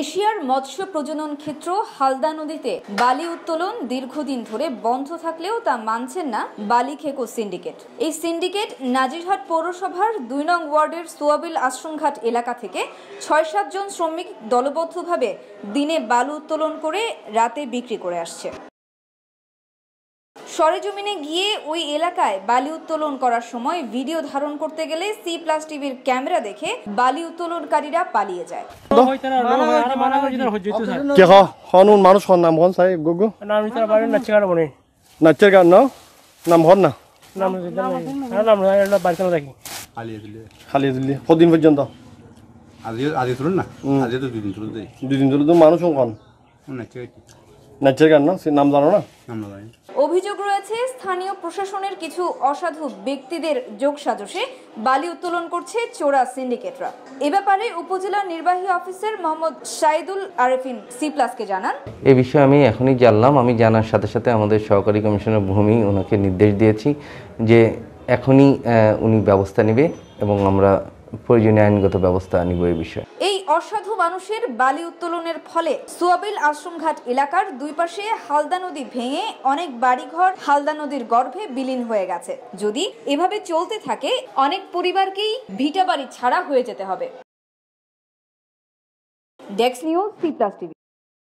এশিয়ার মৎস্য প্রজনন ক্ষেত্র হালদা নদীতে বালি উত্তোলন দীর্ঘদিন ধরে বন্ধ থাকলেও তা মানছেন না বালি খেকো সিন্ডিকেট এই সিন্ডিকেট নাজিরহাট পৌরসভার দুই নং ওয়ার্ডের সোয়াবিল আশ্রমঘাট এলাকা থেকে ছয় সাতজন শ্রমিক দলবদ্ধভাবে দিনে বালু উত্তোলন করে রাতে বিক্রি করে আসছে সরেজমিনে গিয়ে ওই এলাকায় বালি উত্তোলন করার সময় ভিডিও ধারণ করতে গেলে সি প্লাস টিভির ক্যামেরা দেখে বালি উত্তোলনকারীরা পালিয়ে যায় হনুন মানুষ হন নাম হন সাহেব গুগু নাচের গান না নাম হন না নাম হ্যাঁ, হ্যাঁ, পর্যন্ত তো মানুষ হন অভিযোগ রয়েছে স্থানীয় প্রশাসনের কিছু অসাধু ব্যক্তিদের যোগসাজশে বালি উত্তোলন করছে চোরা সিন্ডিকেটরা এ ব্যাপারে উপজেলা নির্বাহী অফিসার মোহাম্মদ সাইদুল আরেফিন সি প্লাসকে জানান এ বিষয়ে আমি এখনই জানলাম আমি জানার সাথে সাথে আমাদের সহকারী কমিশনার ভূমি ওনাকে নির্দেশ দিয়েছি যে এখনই উনি ব্যবস্থা নেবে এবং আমরা প্রয়োজনীয় আইনগত ব্যবস্থা নিব এই বিষয়ে এই অসাধু মানুষের বালি উত্তোলনের ফলে সোয়াবিল আশ্রমঘাট এলাকার দুই পাশে হালদা নদী ভেঙে অনেক বাড়িঘর হালদা নদীর গর্ভে বিলীন হয়ে গেছে যদি এভাবে চলতে থাকে অনেক পরিবারকেই ভিটা বাড়ি ছাড়া হয়ে যেতে হবে ডেক্স নিউজ সি প্লাস টিভি